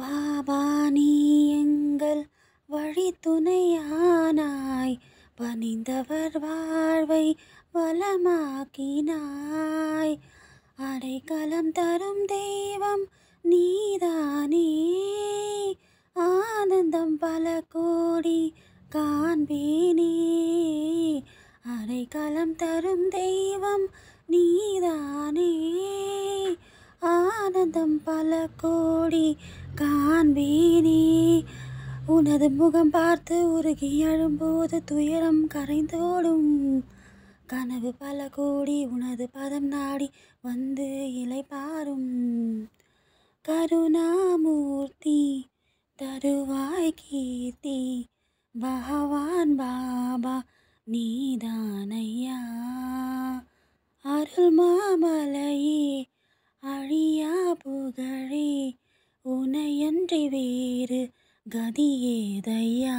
பாபா நீ எங்கள் வழி துணையானாய் பணிந்தவர் வாழ்வை வளமாக்கினாய் அடைக்கலம் தரும் தெய்வம் நீதானே ஆனந்தம் பல கோடி காண்பேனே அடைக்கலம் தரும் தெய்வம் நீதானே ஆனந்தம் பல கோடி காண்பீனி உனது முகம் பார்த்து உருகி அழும்போது துயரம் கரைந்தோடும் கனவு பல கோடி உனது பதம் நாடி வந்து இலை பாரும் கருணாமூர்த்தி தருவாய் கீர்த்தி பகவான் பாபா நீதானையா அருள்மா இன்றி வேறு கதியேதையா